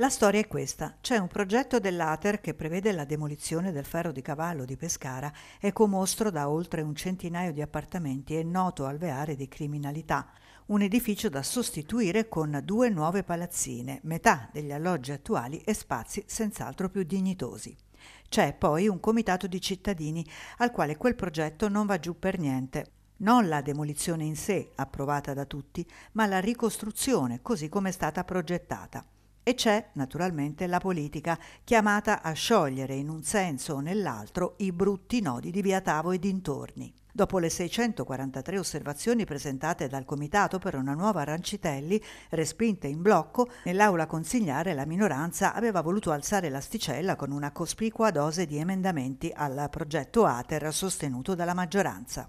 La storia è questa. C'è un progetto dell'Ater che prevede la demolizione del ferro di cavallo di Pescara, ecomostro da oltre un centinaio di appartamenti e noto alveare di criminalità. Un edificio da sostituire con due nuove palazzine, metà degli alloggi attuali e spazi senz'altro più dignitosi. C'è poi un comitato di cittadini al quale quel progetto non va giù per niente, non la demolizione in sé, approvata da tutti, ma la ricostruzione così come è stata progettata. E c'è naturalmente la politica chiamata a sciogliere in un senso o nell'altro i brutti nodi di Via Tavo e dintorni. Dopo le 643 osservazioni presentate dal Comitato per una nuova Arancitelli, respinte in blocco, nell'aula consigliare la minoranza aveva voluto alzare l'asticella con una cospicua dose di emendamenti al progetto Ater sostenuto dalla maggioranza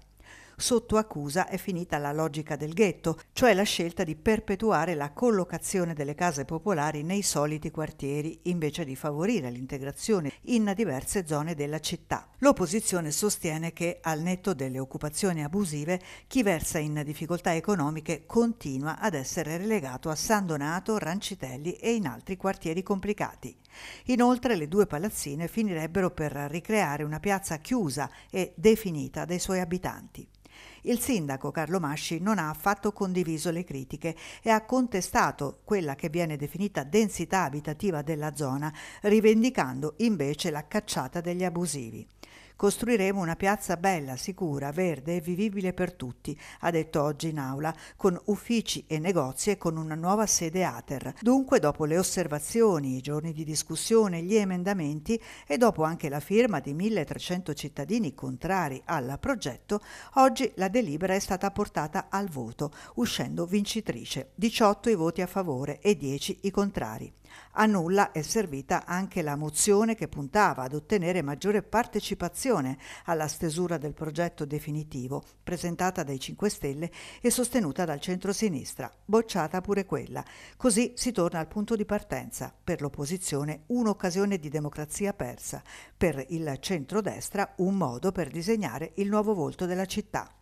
sotto accusa è finita la logica del ghetto, cioè la scelta di perpetuare la collocazione delle case popolari nei soliti quartieri invece di favorire l'integrazione in diverse zone della città. L'opposizione sostiene che al netto delle occupazioni abusive chi versa in difficoltà economiche continua ad essere relegato a San Donato, Rancitelli e in altri quartieri complicati. Inoltre le due palazzine finirebbero per ricreare una piazza chiusa e definita dai suoi abitanti. Il sindaco Carlo Masci non ha affatto condiviso le critiche e ha contestato quella che viene definita densità abitativa della zona, rivendicando invece la cacciata degli abusivi. Costruiremo una piazza bella, sicura, verde e vivibile per tutti, ha detto oggi in aula, con uffici e negozi e con una nuova sede ATER. Dunque, dopo le osservazioni, i giorni di discussione, gli emendamenti e dopo anche la firma di 1300 cittadini contrari al progetto, oggi la delibera è stata portata al voto, uscendo vincitrice. 18 i voti a favore e 10 i contrari. A nulla è servita anche la mozione che puntava ad ottenere maggiore partecipazione alla stesura del progetto definitivo, presentata dai 5 Stelle e sostenuta dal centro-sinistra, bocciata pure quella. Così si torna al punto di partenza, per l'opposizione un'occasione di democrazia persa, per il centro-destra un modo per disegnare il nuovo volto della città.